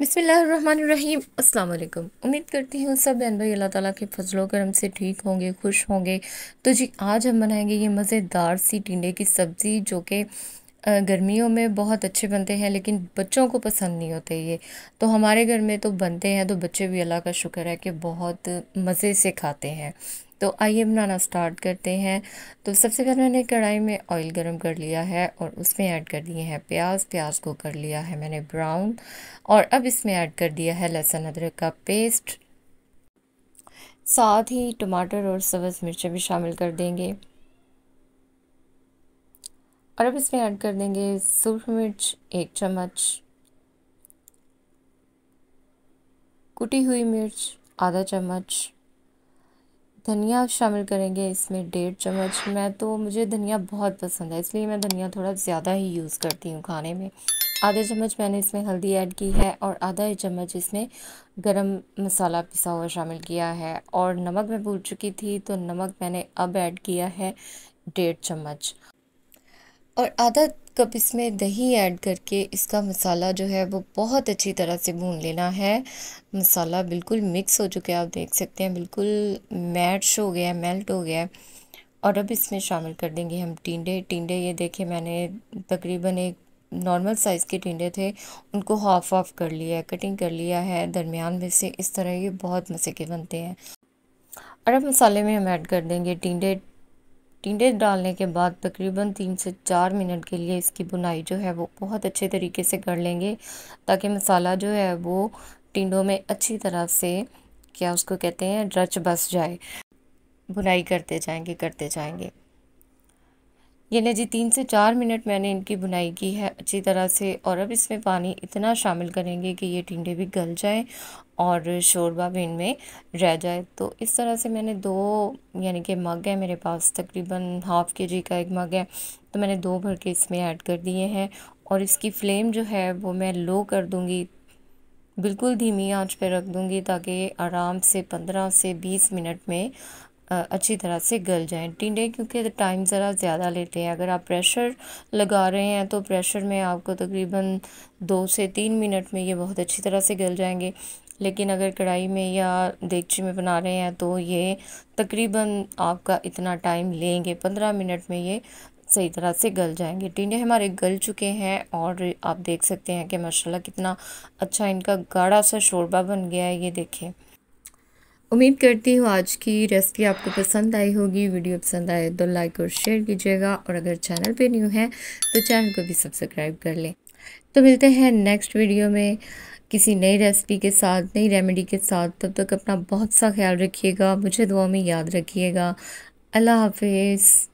बिसमीम अल्लाम उम्मीद करती हूँ सब बहन भाई अल्लाह ताला के फजलों करम से ठीक होंगे खुश होंगे तो जी आज हम बनाएंगे ये मज़ेदार सी टिंडे की सब्ज़ी जो कि गर्मियों में बहुत अच्छे बनते हैं लेकिन बच्चों को पसंद नहीं होते ये तो हमारे घर में तो बनते हैं तो बच्चे भी अल्लाह का शुक्र है कि बहुत मज़े से खाते हैं तो आइए बनाना स्टार्ट करते हैं तो सबसे पहले मैंने कढ़ाई में ऑयल गरम कर लिया है और उसमें ऐड कर दिए हैं प्याज प्याज को कर लिया है मैंने ब्राउन और अब इसमें ऐड कर दिया है लहसुन अदरक का पेस्ट साथ ही टमाटर और सब्ज़ मिर्चें भी शामिल कर देंगे और अब इसमें ऐड कर देंगे सूर्ख मिर्च एक चम्मच कुटी हुई मिर्च आधा चम्मच धनिया शामिल करेंगे इसमें डेढ़ चम्मच मैं तो मुझे धनिया बहुत पसंद है इसलिए मैं धनिया थोड़ा ज़्यादा ही यूज़ करती हूँ खाने में आधे चम्मच मैंने इसमें हल्दी ऐड की है और आधा ही चम्मच इसमें गरम मसाला पिसा हुआ शामिल किया है और नमक मैं भूल चुकी थी तो नमक मैंने अब ऐड किया है डेढ़ चम्मच और आधा कप तो इसमें दही ऐड करके इसका मसाला जो है वो बहुत अच्छी तरह से भून लेना है मसाला बिल्कुल मिक्स हो चुका है आप देख सकते हैं बिल्कुल मैच हो गया है मेल्ट हो गया है और अब इसमें शामिल कर देंगे हम टिंडे टिंडे ये देखे मैंने तकरीबन एक नॉर्मल साइज़ के टिंडे थे उनको हाफ ऑफ कर लिया है कटिंग कर लिया है दरमियान में से इस तरह ये बहुत मज़े के बनते हैं और अब मसाले में हम ऐड कर देंगे टिंडे टिंडे डालने के बाद तकरीबन तीन से चार मिनट के लिए इसकी बुनाई जो है वो बहुत अच्छे तरीके से कर लेंगे ताकि मसाला जो है वो टिंडों में अच्छी तरह से क्या उसको कहते हैं रच बस जाए बुनाई करते जाएंगे करते जाएंगे ये लें जी तीन से चार मिनट मैंने इनकी बुनाई की है अच्छी तरह से और अब इसमें पानी इतना शामिल करेंगे कि ये टिंडे भी गल जाए और शोरबा भी इनमें रह जाए तो इस तरह से मैंने दो यानी कि मग है मेरे पास तकरीबन हाफ़ के जी का एक मग है तो मैंने दो भर के इसमें ऐड कर दिए हैं और इसकी फ्लेम जो है वो मैं लो कर दूँगी बिल्कुल धीमी आंच पे रख दूँगी ताकि आराम से पंद्रह से बीस मिनट में अच्छी तरह से गल जाएँ टिंडे क्योंकि टाइम ज़रा ज़्यादा लेते हैं अगर आप प्रेशर लगा रहे हैं तो प्रेशर में आपको तकरीबन दो से तीन मिनट में ये बहुत अच्छी तरह से गल जाएंगे लेकिन अगर कढ़ाई में या देगची में बना रहे हैं तो ये तकरीबन आपका इतना टाइम लेंगे पंद्रह मिनट में ये सही तरह से गल जाएंगे टिंडे हमारे गल चुके हैं और आप देख सकते हैं कि माशाल्लाह कितना अच्छा इनका गाढ़ा सा शोरबा बन गया है ये देखें उम्मीद करती हूँ आज की रेसिपी आपको पसंद आई होगी वीडियो पसंद आए तो लाइक और शेयर कीजिएगा और अगर चैनल पे न्यू है तो चैनल को भी सब्सक्राइब कर लें तो मिलते हैं नेक्स्ट वीडियो में किसी नई रेसिपी के साथ नई रेमेडी के साथ तब तक अपना बहुत सा ख्याल रखिएगा मुझे दुआ में याद रखिएगा अल्लाह हाफिज़